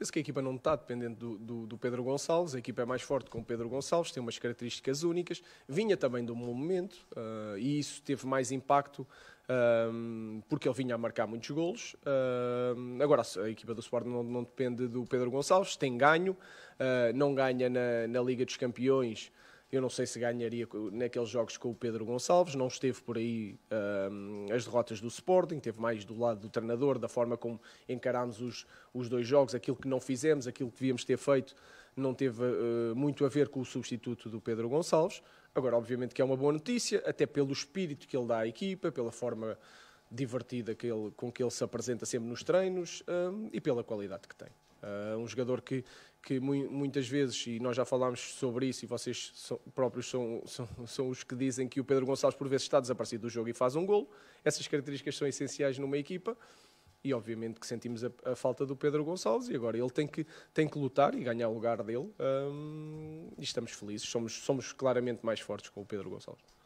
Penso que a equipa não está dependente do, do, do, Pedro Gonçalves, a equipa é mais forte com o Pedro Gonçalves, tem umas características únicas, vinha também de um momento uh, e isso teve mais impacto ehm, porque ele vinha a marcar muitos golos. Ehm, agora, a equipa do Sport não, não, depende do Pedro Gonçalves, tem ganho, uh, não ganha na, na Liga dos Campeões eu não sei se ganharia naqueles jogos com o Pedro Gonçalves, não esteve por aí um, as derrotas do Sporting, teve mais do lado do treinador, da forma como encarámos os, os dois jogos, aquilo que não fizemos, aquilo que devíamos ter feito, não teve uh, muito a ver com o substituto do Pedro Gonçalves. Agora, obviamente que é uma boa notícia, até pelo espírito que ele dá à equipa, pela forma divertida que ele, com que ele se apresenta sempre nos treinos um, e pela qualidade que tem. Uh, um jogador que, que mu muitas vezes, e nós já falámos sobre isso, e vocês são, próprios são, são, são, os que dizem que o Pedro Gonçalves por vezes está desaparecido do jogo e faz um golo. Essas características são essenciais numa equipa e obviamente que sentimos a, a falta do Pedro Gonçalves e agora ele tem que, tem que lutar e ganhar o lugar dele um, e estamos felizes, somos, somos claramente mais fortes com o Pedro Gonçalves.